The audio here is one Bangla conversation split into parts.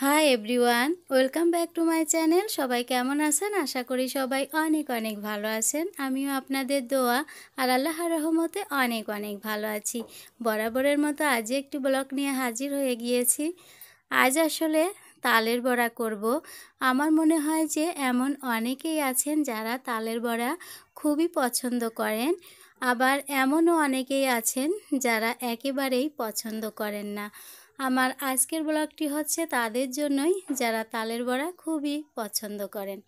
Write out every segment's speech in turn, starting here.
high everyone welcome back to my channel সবাই কেমন আছেন আশা করি সবাই অনেক অনেক ভালো আছেন আমিও আপনাদের দোয়া আর আল্লাহ রহমতে অনেক অনেক ভালো আছি বরাবরের মতো আজ একটি ব্লগ নিয়ে হাজির হয়ে গিয়েছি আজ আসলে তালের বড়া করব আমার মনে হয় যে এমন অনেকেই আছেন যারা তালের বড়া খুবই পছন্দ করেন আবার এমনও অনেকেই আছেন যারা একেবারেই পছন্দ করেন না আমার আজকের ব্লগটি হচ্ছে তাদের জন্যই যারা তালের বড়া খুবই পছন্দ করেন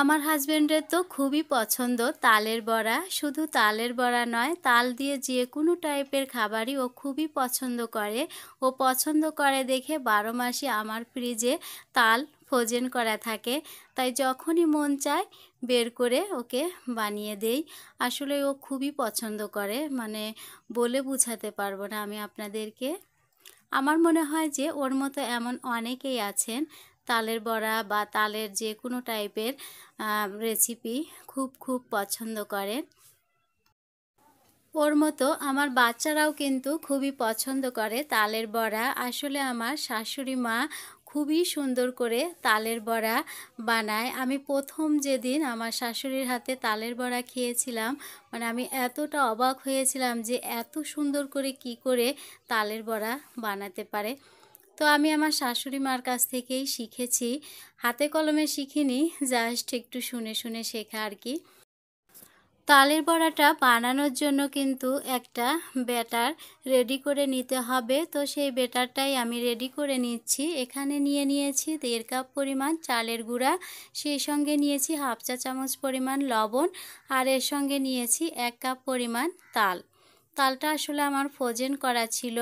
আমার হাজব্যান্ডের তো খুবই পছন্দ তালের বড়া শুধু তালের বড়া নয় তাল দিয়ে যে কোনো টাইপের খাবারই ও খুবই পছন্দ করে ও পছন্দ করে দেখে বারো মাসে আমার ফ্রিজে তাল ফোজেন করা থাকে তাই যখনই মন চায় বের করে ওকে বানিয়ে দেই আসলে ও খুবই পছন্দ করে মানে বলে বুঝাতে পারবো না আমি আপনাদেরকে আমার মনে হয় যে ওর মতো এমন অনেকেই আছেন তালের বড়া বা তালের যে কোনো টাইপের রেসিপি খুব খুব পছন্দ করেন ওর মতো আমার বাচ্চারাও কিন্তু খুবই পছন্দ করে তালের বড়া আসলে আমার শাশুড়ি মা খুবই সুন্দর করে তালের বড়া বানায় আমি প্রথম যেদিন আমার শাশুড়ির হাতে তালের বড়া খেয়েছিলাম মানে আমি এতটা অবাক হয়েছিলাম যে এত সুন্দর করে কি করে তালের বড়া বানাতে পারে তো আমি আমার শাশুড়ি মার কাছ থেকেই শিখেছি হাতে কলমে শিখিনি জাস্ট একটু শুনে শুনে শেখা আর কি তালের বড়াটা বানানোর জন্য কিন্তু একটা ব্যাটার রেডি করে নিতে হবে তো সেই ব্যাটারটাই আমি রেডি করে নিচ্ছি এখানে নিয়ে নিয়েছি দেড় কাপ পরিমাণ চালের গুঁড়া সেই সঙ্গে নিয়েছি হাফ চা চামচ পরিমাণ লবণ আর এর সঙ্গে নিয়েছি এক কাপ পরিমাণ তাল তালটা আসলে আমার ফোজেন করা ছিল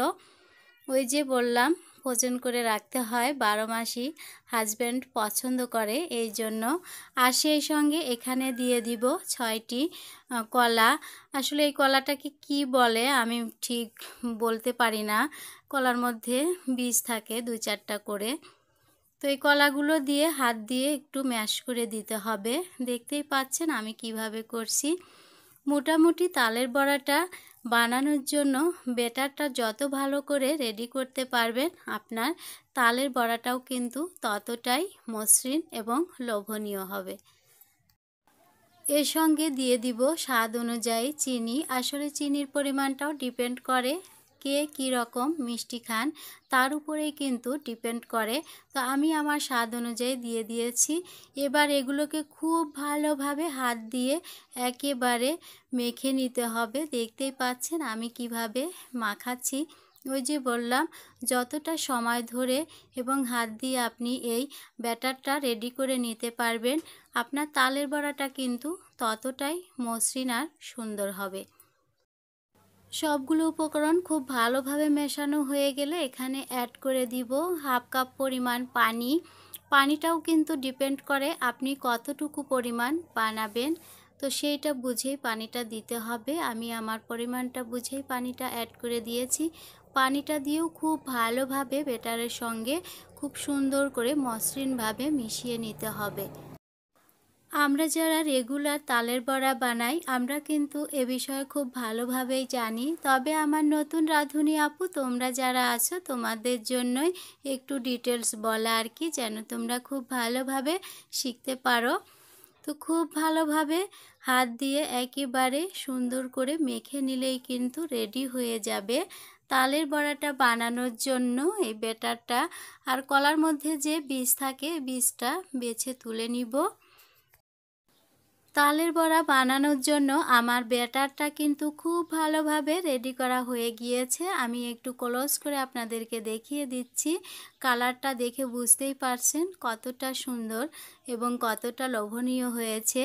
ওই যে বললাম ওজন করে রাখতে হয় বারো মাসই হাজব্যান্ড পছন্দ করে এই জন্য আর সেই সঙ্গে এখানে দিয়ে দিব ছয়টি কলা আসলে এই কলাটাকে কি বলে আমি ঠিক বলতে পারি না কলার মধ্যে বীজ থাকে দু চারটা করে তো এই কলাগুলো দিয়ে হাত দিয়ে একটু ম্যাশ করে দিতে হবে দেখতেই পাচ্ছেন আমি কিভাবে করছি মোটামুটি তালের বড়াটা বানানোর জন্য বেটারটা যত ভালো করে রেডি করতে পারবেন আপনার তালের বড়াটাও কিন্তু ততটাই মসৃণ এবং লোভনীয় হবে এর সঙ্গে দিয়ে দিব স্বাদ অনুযায়ী চিনি আসলে চিনির পরিমাণটাও ডিপেন্ড করে কে কি রকম মিষ্টি খান তার উপরেই কিন্তু ডিপেন্ড করে তো আমি আমার স্বাদ অনুযায়ী দিয়ে দিয়েছি এবার এগুলোকে খুব ভালোভাবে হাত দিয়ে একেবারে মেখে নিতে হবে দেখতেই পাচ্ছেন আমি কিভাবে মাখাচ্ছি ওই যে বললাম যতটা সময় ধরে এবং হাত দিয়ে আপনি এই ব্যাটারটা রেডি করে নিতে পারবেন আপনার তালের বড়াটা কিন্তু ততটাই মসৃণ আর সুন্দর হবে সবগুলো উপকরণ খুব ভালোভাবে মেশানো হয়ে গেলে এখানে অ্যাড করে দিব হাফ কাপ পরিমাণ পানি পানিটাও কিন্তু ডিপেন্ড করে আপনি কতটুকু পরিমাণ বানাবেন তো সেইটা বুঝেই পানিটা দিতে হবে আমি আমার পরিমাণটা বুঝেই পানিটা অ্যাড করে দিয়েছি পানিটা দিয়েও খুব ভালোভাবে বেটারের সঙ্গে খুব সুন্দর করে মসৃণভাবে মিশিয়ে নিতে হবে আমরা যারা রেগুলার তালের বড়া বানাই আমরা কিন্তু এ বিষয়ে খুব ভালোভাবেই জানি তবে আমার নতুন রাঁধুনি আপু তোমরা যারা আছো তোমাদের জন্যই একটু ডিটেলস বলা আর কি যেন তোমরা খুব ভালোভাবে শিখতে পারো তো খুব ভালোভাবে হাত দিয়ে একেবারে সুন্দর করে মেখে নিলেই কিন্তু রেডি হয়ে যাবে তালের বড়াটা বানানোর জন্য এই ব্যাটারটা আর কলার মধ্যে যে বীজ থাকে বীজটা বেছে তুলে নিব তালের বড়া বানানোর জন্য আমার ব্যাটারটা কিন্তু খুব ভালোভাবে রেডি করা হয়ে গিয়েছে আমি একটু ক্লোজ করে আপনাদেরকে দেখিয়ে দিচ্ছি কালারটা দেখে বুঝতেই পারছেন কতটা সুন্দর এবং কতটা লোভনীয় হয়েছে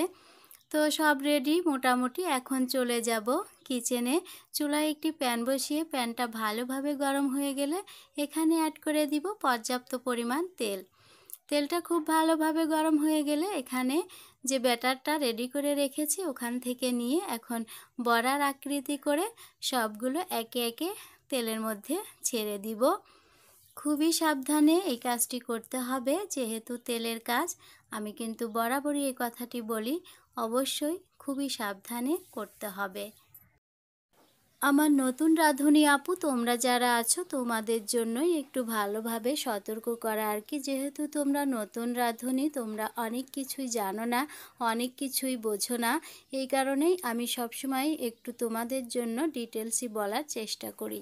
তো সব রেডি মোটামুটি এখন চলে যাব কিচেনে চুলায় একটি প্যান বসিয়ে প্যানটা ভালোভাবে গরম হয়ে গেলে এখানে অ্যাড করে দিব পর্যাপ্ত পরিমাণ তেল তেলটা খুব ভালোভাবে গরম হয়ে গেলে এখানে যে ব্যাটারটা রেডি করে রেখেছি ওখান থেকে নিয়ে এখন বড়ার আকৃতি করে সবগুলো একে একে তেলের মধ্যে ছেড়ে দিব খুবই সাবধানে এই কাজটি করতে হবে যেহেতু তেলের কাজ আমি কিন্তু বরাবরই এই কথাটি বলি অবশ্যই খুবই সাবধানে করতে হবে আমার নতুন রাঁধুনি আপু তোমরা যারা আছো তোমাদের জন্যই একটু ভালোভাবে সতর্ক করা আর কি যেহেতু তোমরা নতুন রাঁধুনি তোমরা অনেক কিছুই জানো না অনেক কিছুই বোঝো না এই কারণেই আমি সবসময় একটু তোমাদের জন্য ডিটেলসই বলার চেষ্টা করি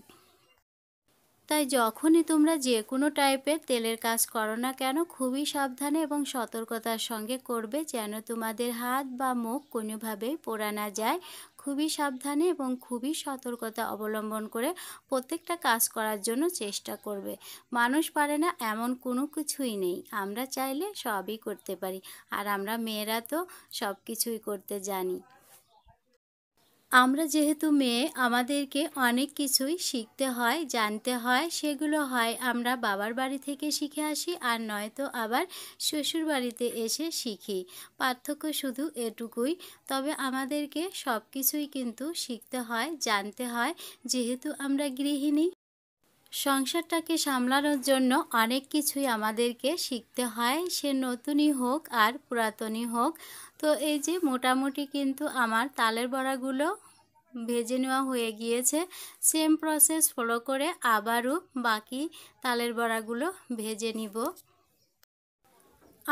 তাই যখনই তোমরা যে কোনো টাইপের তেলের কাজ করো না কেন খুবই সাবধানে এবং সতর্কতার সঙ্গে করবে যেন তোমাদের হাত বা মুখ কোনোভাবেই পোড়া না যায় খুবই সাবধানে এবং খুবই সতর্কতা অবলম্বন করে প্রত্যেকটা কাজ করার জন্য চেষ্টা করবে মানুষ পারে না এমন কোনো কিছুই নেই আমরা চাইলে সবই করতে পারি আর আমরা মেয়েরা তো সব কিছুই করতে জানি আমরা যেহেতু মেয়ে আমাদেরকে অনেক কিছুই শিখতে হয় জানতে হয় সেগুলো হয় আমরা বাবার বাড়ি থেকে শিখে আসি আর নয়তো আবার শ্বশুর বাড়িতে এসে শিখি পার্থক্য শুধু এটুকুই তবে আমাদেরকে সব কিছুই কিন্তু শিখতে হয় জানতে হয় যেহেতু আমরা গৃহিণী সংসারটাকে সামলানোর জন্য অনেক কিছুই আমাদেরকে শিখতে হয় সে নতুনই হোক আর পুরাতনই হোক তো এই যে মোটামুটি কিন্তু আমার তালের বড়াগুলো ভেজে নেওয়া হয়ে গিয়েছে সেম প্রসেস ফলো করে আবারও বাকি তালের বড়াগুলো ভেজে নিব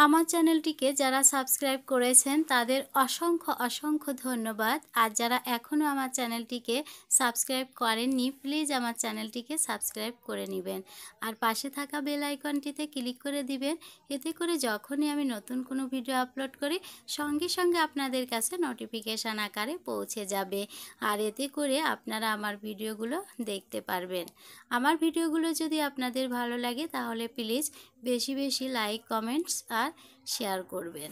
আমার চ্যানেলটিকে যারা সাবস্ক্রাইব করেছেন তাদের অসংখ্য অসংখ্য ধন্যবাদ আর যারা এখনও আমার চ্যানেলটিকে সাবস্ক্রাইব করেননি প্লিজ আমার চ্যানেলটিকে সাবস্ক্রাইব করে নেবেন আর পাশে থাকা বেল আইকনটিতে ক্লিক করে দিবেন এতে করে যখনই আমি নতুন কোনো ভিডিও আপলোড করি সঙ্গে সঙ্গে আপনাদের কাছে নোটিফিকেশান আকারে পৌঁছে যাবে আর এতে করে আপনারা আমার ভিডিওগুলো দেখতে পারবেন আমার ভিডিওগুলো যদি আপনাদের ভালো লাগে তাহলে প্লিজ বেশি বেশি লাইক কমেন্টস আর আর শেয়ার করবেন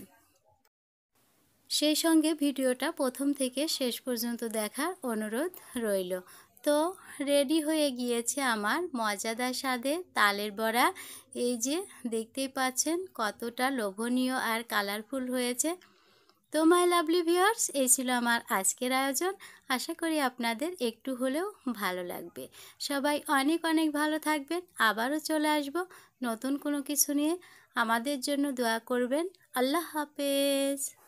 সেই সঙ্গে ভিডিওটা প্রথম থেকে শেষ পর্যন্ত দেখার অনুরোধ রইল তো রেডি হয়ে গিয়েছে আমার মজাদার স্বাদে তালের বড়া এই যে দেখতেই পাচ্ছেন কতটা লোভনীয় আর কালারফুল হয়েছে তো মাই লাভলি ভিউয়ার্স এই ছিল আমার আজকের আয়োজন আশা করি আপনাদের একটু হলেও ভালো লাগবে সবাই অনেক অনেক ভালো থাকবেন আবারও চলে আসব নতুন কোনো কিছু নিয়ে আমাদের জন্য দোয়া করবেন আল্লাহ হাফেজ